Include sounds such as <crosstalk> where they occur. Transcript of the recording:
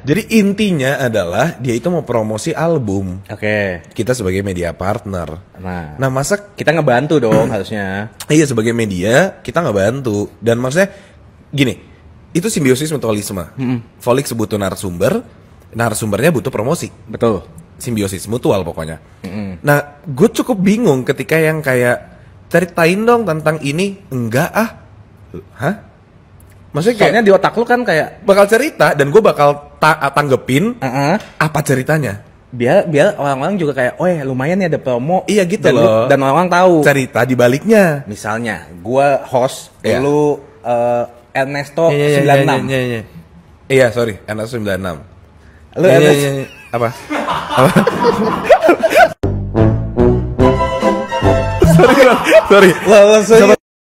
Jadi intinya adalah dia itu mau promosi album. Oke. Okay. Kita sebagai media partner. Nah, nah masa kita ngebantu dong <clears throat> harusnya. Iya sebagai media kita ngebantu dan maksudnya gini itu simbiosis mutualisme. Folik butuh narasumber, narasumbernya butuh promosi. Betul. Simbiosis mutual pokoknya. hmm Nah gue cukup bingung ketika yang kayak ceritain dong tentang ini enggak ah, hah? Maksudnya kayaknya di otak lu kan kayak bakal cerita dan gue bakal ta tanggepin uh -uh. apa ceritanya biar biar orang-orang juga kayak oh ya lumayan ya ada promo iya gitu dan loh lu, dan orang, orang tahu cerita di baliknya misalnya gue host yeah. lu uh, Ernesto yeah, yeah, 96 iya yeah, yeah, yeah, yeah. iya sorry Ernesto 96 lu yeah, iya, Ernesto yeah, yeah, yeah. apa <laughs> apa <laughs> sorry sorry, sorry. Well, sorry. Sama